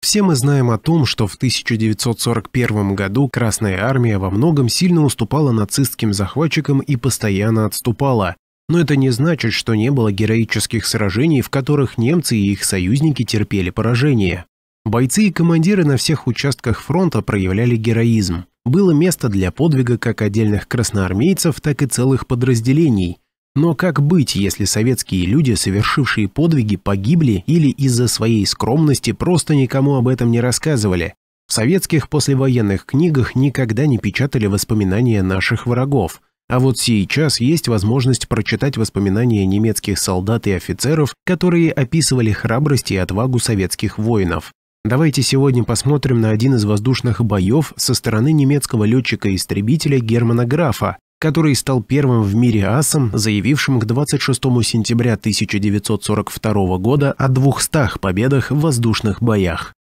Все мы знаем о том, что в 1941 году Красная Армия во многом сильно уступала нацистским захватчикам и постоянно отступала. Но это не значит, что не было героических сражений, в которых немцы и их союзники терпели поражение. Бойцы и командиры на всех участках фронта проявляли героизм. Было место для подвига как отдельных красноармейцев, так и целых подразделений – но как быть, если советские люди, совершившие подвиги, погибли или из-за своей скромности просто никому об этом не рассказывали? В советских послевоенных книгах никогда не печатали воспоминания наших врагов. А вот сейчас есть возможность прочитать воспоминания немецких солдат и офицеров, которые описывали храбрость и отвагу советских воинов. Давайте сегодня посмотрим на один из воздушных боев со стороны немецкого летчика-истребителя Германа Графа, который стал первым в мире асом, заявившим к 26 сентября 1942 года о 200 победах в воздушных боях.